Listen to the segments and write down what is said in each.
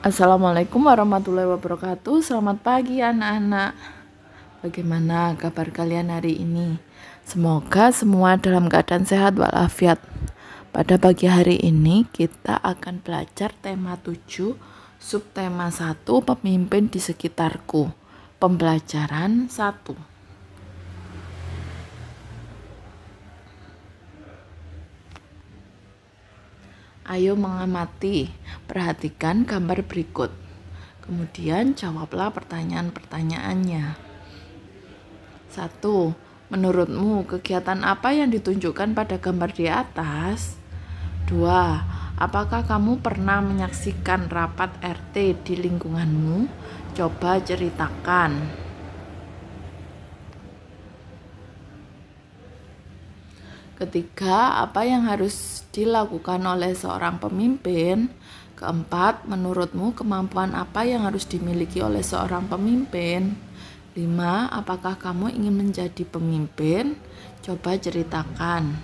Assalamualaikum warahmatullahi wabarakatuh. Selamat pagi anak-anak. Bagaimana kabar kalian hari ini? Semoga semua dalam keadaan sehat walafiat. Pada pagi hari ini kita akan belajar tema 7, subtema 1 pemimpin di sekitarku. Pembelajaran 1. Ayo mengamati, perhatikan gambar berikut. Kemudian jawablah pertanyaan-pertanyaannya. 1. Menurutmu kegiatan apa yang ditunjukkan pada gambar di atas? 2. Apakah kamu pernah menyaksikan rapat RT di lingkunganmu? Coba ceritakan. Ketiga, apa yang harus dilakukan oleh seorang pemimpin? Keempat, menurutmu kemampuan apa yang harus dimiliki oleh seorang pemimpin? Lima, apakah kamu ingin menjadi pemimpin? Coba ceritakan.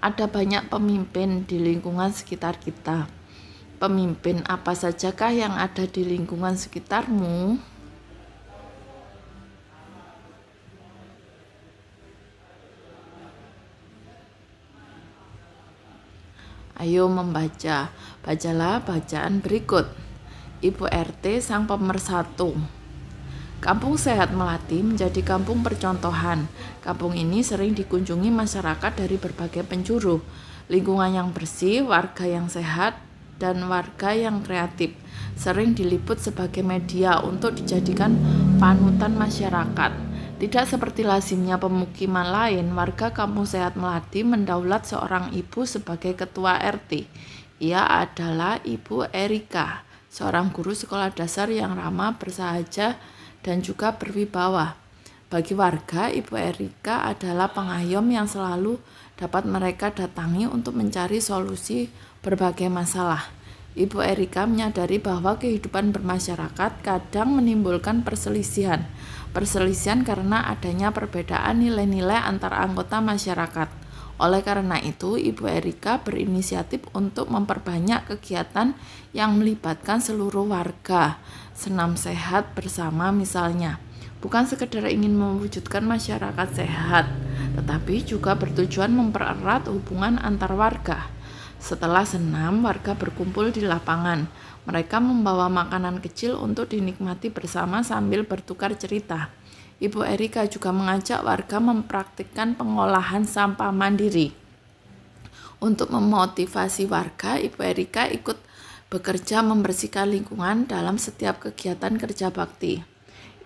Ada banyak pemimpin di lingkungan sekitar kita. Pemimpin apa sajakah yang ada di lingkungan sekitarmu? Ayo membaca. Bacalah bacaan berikut. Ibu RT sang pemersatu. Kampung Sehat Melati menjadi kampung percontohan. Kampung ini sering dikunjungi masyarakat dari berbagai penjuru. Lingkungan yang bersih, warga yang sehat, dan warga yang kreatif sering diliput sebagai media untuk dijadikan panutan masyarakat. Tidak seperti lazimnya pemukiman lain, warga Kampung Sehat Melati mendaulat seorang ibu sebagai ketua RT. Ia adalah Ibu Erika, seorang guru sekolah dasar yang ramah, bersahaja, dan juga berwibawa. Bagi warga, Ibu Erika adalah pengayom yang selalu dapat mereka datangi untuk mencari solusi berbagai masalah. Ibu Erika menyadari bahwa kehidupan bermasyarakat kadang menimbulkan perselisihan. Perselisihan karena adanya perbedaan nilai-nilai antar anggota masyarakat. Oleh karena itu, Ibu Erika berinisiatif untuk memperbanyak kegiatan yang melibatkan seluruh warga. Senam sehat bersama misalnya. Bukan sekedar ingin mewujudkan masyarakat sehat, tetapi juga bertujuan mempererat hubungan antar warga. Setelah senam, warga berkumpul di lapangan. Mereka membawa makanan kecil untuk dinikmati bersama sambil bertukar cerita. Ibu Erika juga mengajak warga mempraktikkan pengolahan sampah mandiri. Untuk memotivasi warga, Ibu Erika ikut bekerja membersihkan lingkungan dalam setiap kegiatan kerja bakti.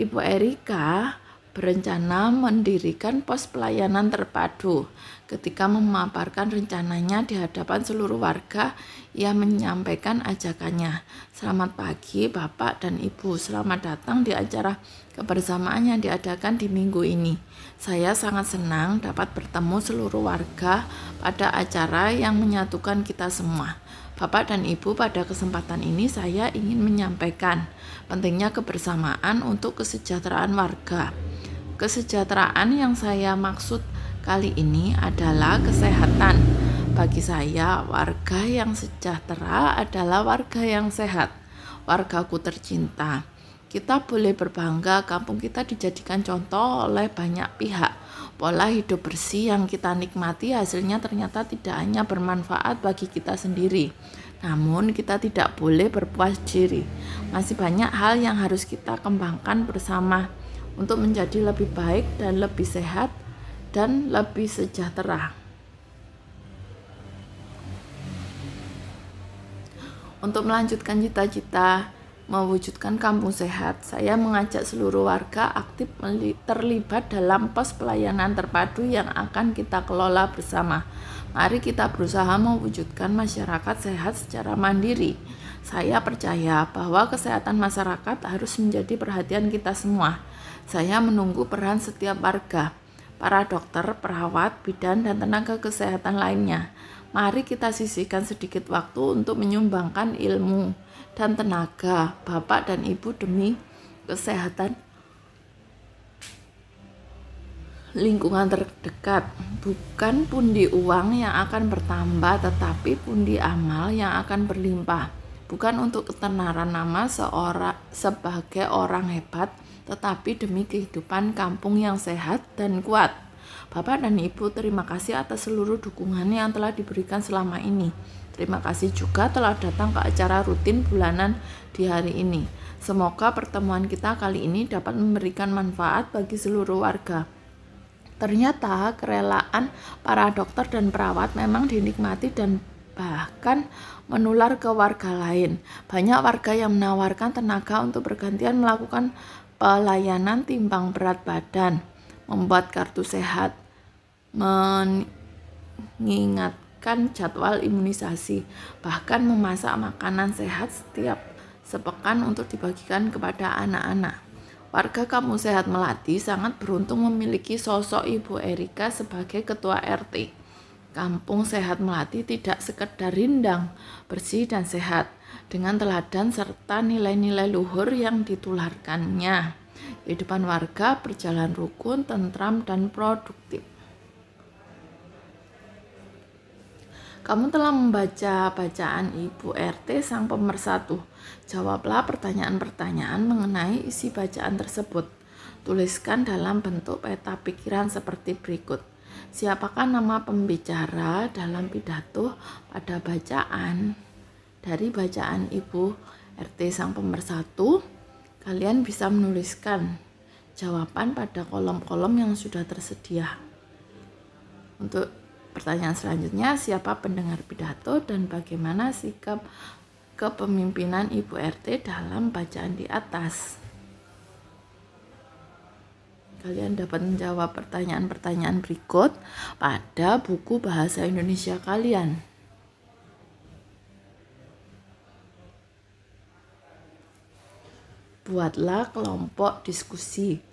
Ibu Erika berencana mendirikan pos pelayanan terpadu. Ketika memaparkan rencananya di hadapan seluruh warga, ia menyampaikan ajakannya. Selamat pagi Bapak dan Ibu, selamat datang di acara kebersamaan yang diadakan di minggu ini. Saya sangat senang dapat bertemu seluruh warga pada acara yang menyatukan kita semua. Bapak dan Ibu, pada kesempatan ini saya ingin menyampaikan pentingnya kebersamaan untuk kesejahteraan warga. Kesejahteraan yang saya maksud kali ini adalah kesehatan. Bagi saya, warga yang sejahtera adalah warga yang sehat, wargaku tercinta. Kita boleh berbangga kampung kita dijadikan contoh oleh banyak pihak. Pola hidup bersih yang kita nikmati hasilnya ternyata tidak hanya bermanfaat bagi kita sendiri, namun, kita tidak boleh berpuas diri. Masih banyak hal yang harus kita kembangkan bersama untuk menjadi lebih baik dan lebih sehat dan lebih sejahtera. Untuk melanjutkan cita-cita mewujudkan kampung sehat, saya mengajak seluruh warga aktif terlibat dalam pos pelayanan terpadu yang akan kita kelola bersama. Mari kita berusaha mewujudkan masyarakat sehat secara mandiri. Saya percaya bahwa kesehatan masyarakat harus menjadi perhatian kita semua. Saya menunggu peran setiap warga, para dokter, perawat, bidan, dan tenaga kesehatan lainnya. Mari kita sisihkan sedikit waktu untuk menyumbangkan ilmu dan tenaga Bapak dan Ibu demi kesehatan lingkungan terdekat bukan pundi uang yang akan bertambah tetapi pundi amal yang akan berlimpah bukan untuk ketenaran nama seorang sebagai orang hebat, tetapi demi kehidupan kampung yang sehat dan kuat. Bapak dan Ibu, terima kasih atas seluruh dukungan yang telah diberikan selama ini. Terima kasih juga telah datang ke acara rutin bulanan di hari ini. Semoga pertemuan kita kali ini dapat memberikan manfaat bagi seluruh warga. Ternyata kerelaan para dokter dan perawat memang dinikmati dan bahkan menular ke warga lain. Banyak warga yang menawarkan tenaga untuk bergantian melakukan pelayanan timbang berat badan, membuat kartu sehat, mengingatkan jadwal imunisasi, bahkan memasak makanan sehat setiap sepekan untuk dibagikan kepada anak-anak. Warga Kamu Sehat Melati sangat beruntung memiliki sosok Ibu Erika sebagai ketua RT Kampung Sehat Melati tidak sekedar rindang, bersih dan sehat, dengan teladan serta nilai-nilai luhur yang ditularkannya. Kehidupan warga berjalan rukun, tentram, dan produktif. Kamu telah membaca bacaan Ibu RT Sang Pemersatu. Jawablah pertanyaan-pertanyaan mengenai isi bacaan tersebut. Tuliskan dalam bentuk peta pikiran seperti berikut. Siapakah nama pembicara dalam pidato pada bacaan dari bacaan Ibu RT Sang Pemersatu? Kalian bisa menuliskan jawaban pada kolom-kolom yang sudah tersedia. Untuk pertanyaan selanjutnya, siapa pendengar pidato dan bagaimana sikap kepemimpinan Ibu RT dalam bacaan di atas? kalian dapat menjawab pertanyaan-pertanyaan berikut pada buku bahasa Indonesia kalian. Buatlah kelompok diskusi.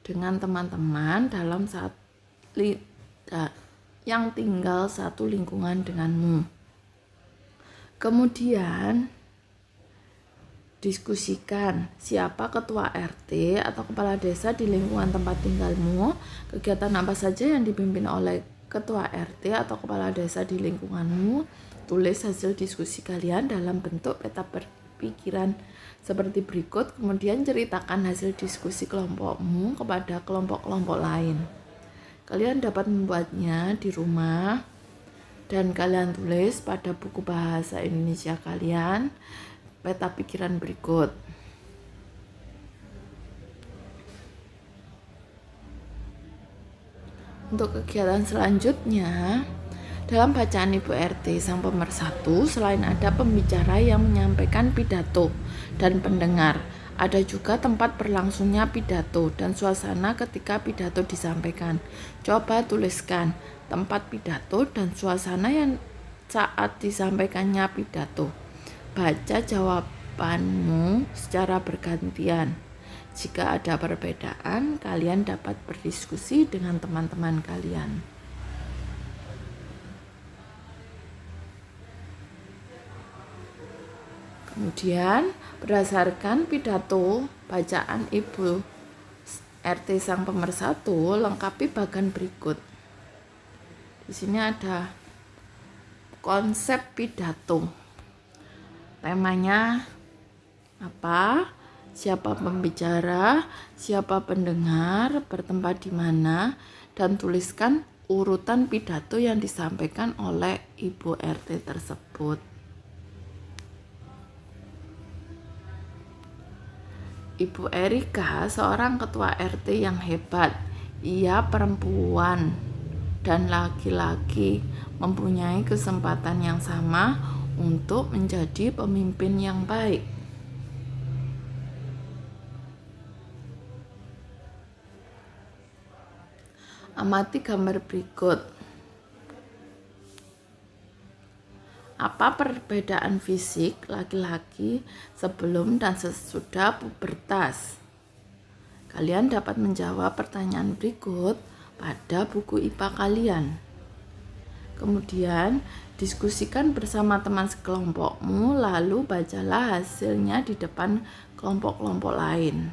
dengan teman-teman dalam saat yang tinggal satu lingkungan denganmu. Kemudian, Diskusikan siapa ketua RT atau kepala desa di lingkungan tempat tinggalmu, kegiatan apa saja yang dipimpin oleh ketua RT atau kepala desa di lingkunganmu. Tulis hasil diskusi kalian dalam bentuk peta berpikiran seperti berikut, kemudian ceritakan hasil diskusi kelompokmu kepada kelompok-kelompok lain. Kalian dapat membuatnya di rumah dan kalian tulis pada buku bahasa Indonesia kalian peta pikiran berikut. Untuk kegiatan selanjutnya, dalam bacaan Ibu RT Sang Pemersatu, selain ada pembicara yang menyampaikan pidato dan pendengar, ada juga tempat berlangsungnya pidato dan suasana ketika pidato disampaikan. Coba tuliskan tempat pidato dan suasana yang saat disampaikannya pidato. Baca jawabanmu secara bergantian. Jika ada perbedaan, kalian dapat berdiskusi dengan teman-teman kalian. Kemudian, berdasarkan pidato bacaan Ibu RT Sang Pemersatu, lengkapi bagan berikut. Di sini ada konsep pidato temanya apa siapa pembicara siapa pendengar bertempat di mana dan tuliskan urutan pidato yang disampaikan oleh ibu RT tersebut Ibu Erika seorang ketua RT yang hebat. Ia perempuan dan laki-laki mempunyai kesempatan yang sama untuk menjadi pemimpin yang baik. Amati gambar berikut. Apa perbedaan fisik laki-laki sebelum dan sesudah pubertas? Kalian dapat menjawab pertanyaan berikut pada buku IPA kalian. Kemudian, diskusikan bersama teman sekelompokmu, lalu bacalah hasilnya di depan kelompok-kelompok lain.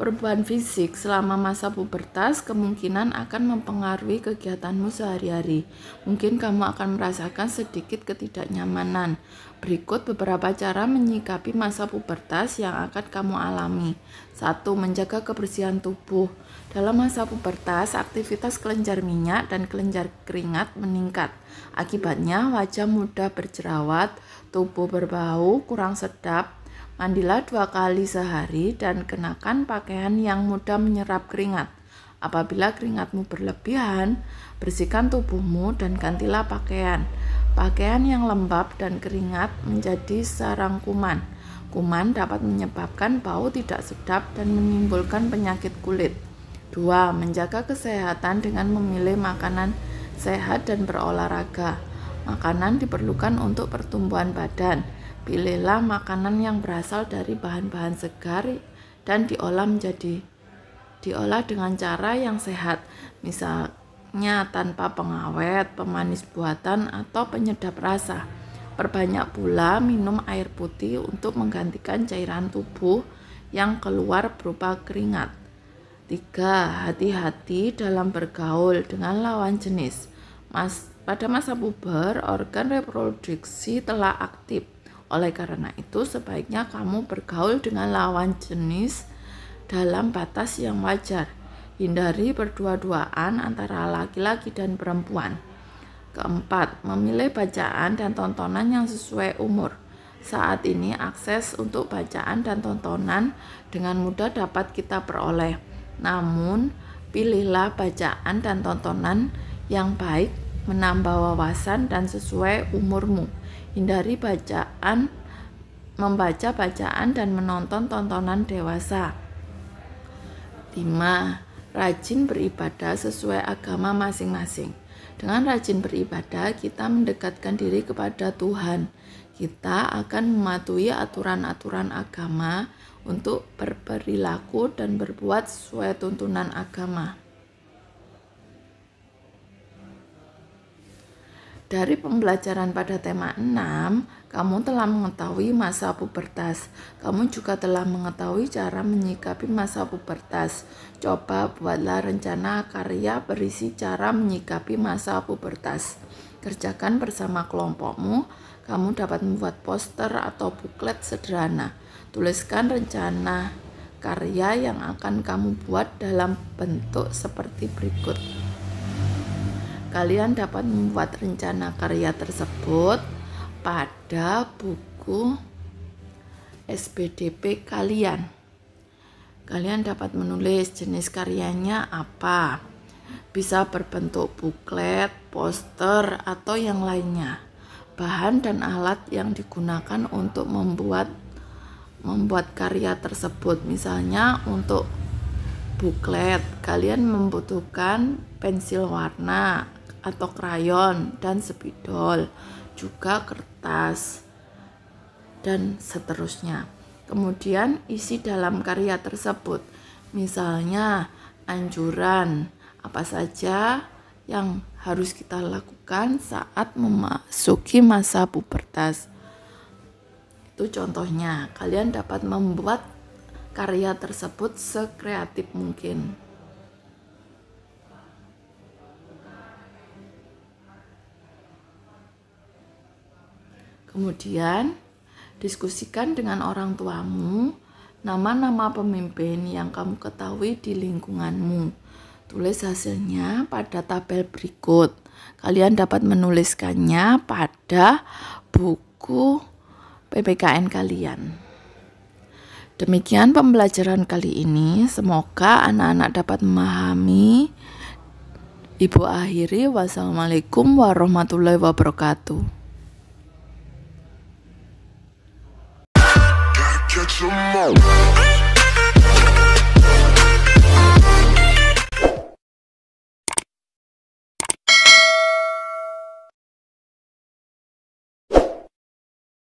Perubahan fisik selama masa pubertas kemungkinan akan mempengaruhi kegiatanmu sehari-hari. Mungkin kamu akan merasakan sedikit ketidaknyamanan. Berikut beberapa cara menyikapi masa pubertas yang akan kamu alami. 1. Menjaga kebersihan tubuh. Dalam masa pubertas, aktivitas kelenjar minyak dan kelenjar keringat meningkat. Akibatnya, wajah mudah berjerawat, tubuh berbau, kurang sedap, Mandilah dua kali sehari dan kenakan pakaian yang mudah menyerap keringat. Apabila keringatmu berlebihan, bersihkan tubuhmu dan gantilah pakaian. Pakaian yang lembab dan keringat menjadi sarang kuman. Kuman dapat menyebabkan bau tidak sedap dan menimbulkan penyakit kulit. 2. Menjaga kesehatan dengan memilih makanan sehat dan berolahraga. Makanan diperlukan untuk pertumbuhan badan Pilihlah makanan yang berasal dari bahan-bahan segar dan diolah menjadi diolah dengan cara yang sehat, misalnya tanpa pengawet, pemanis buatan, atau penyedap rasa. Perbanyak pula minum air putih untuk menggantikan cairan tubuh yang keluar berupa keringat. 3. Hati-hati dalam bergaul dengan lawan jenis. Mas, pada masa puber, organ reproduksi telah aktif oleh karena itu, sebaiknya kamu bergaul dengan lawan jenis dalam batas yang wajar. Hindari berdua-duaan antara laki-laki dan perempuan. Keempat, memilih bacaan dan tontonan yang sesuai umur. Saat ini akses untuk bacaan dan tontonan dengan mudah dapat kita peroleh. Namun, pilihlah bacaan dan tontonan yang baik menambah wawasan dan sesuai umurmu. Hindari bacaan, membaca bacaan dan menonton tontonan dewasa. 5. Rajin beribadah sesuai agama masing-masing. Dengan rajin beribadah, kita mendekatkan diri kepada Tuhan. Kita akan mematuhi aturan-aturan agama untuk berperilaku dan berbuat sesuai tuntunan agama. Dari pembelajaran pada tema 6, kamu telah mengetahui masa pubertas. Kamu juga telah mengetahui cara menyikapi masa pubertas. Coba buatlah rencana karya berisi cara menyikapi masa pubertas. Kerjakan bersama kelompokmu. Kamu dapat membuat poster atau buklet sederhana. Tuliskan rencana karya yang akan kamu buat dalam bentuk seperti berikut. Kalian dapat membuat rencana karya tersebut pada buku SPDP kalian. Kalian dapat menulis jenis karyanya apa. Bisa berbentuk buklet, poster, atau yang lainnya. Bahan dan alat yang digunakan untuk membuat membuat karya tersebut. Misalnya untuk buklet, kalian membutuhkan pensil warna, atau krayon dan spidol, juga kertas dan seterusnya. Kemudian isi dalam karya tersebut, misalnya anjuran apa saja yang harus kita lakukan saat memasuki masa pubertas. Itu contohnya, kalian dapat membuat karya tersebut sekreatif mungkin. Kemudian diskusikan dengan orang tuamu nama-nama pemimpin yang kamu ketahui di lingkunganmu. Tulis hasilnya pada tabel berikut. Kalian dapat menuliskannya pada buku PPKN kalian. Demikian pembelajaran kali ini. Semoga anak-anak dapat memahami. Ibu akhiri, wassalamualaikum warahmatullahi wabarakatuh. some more.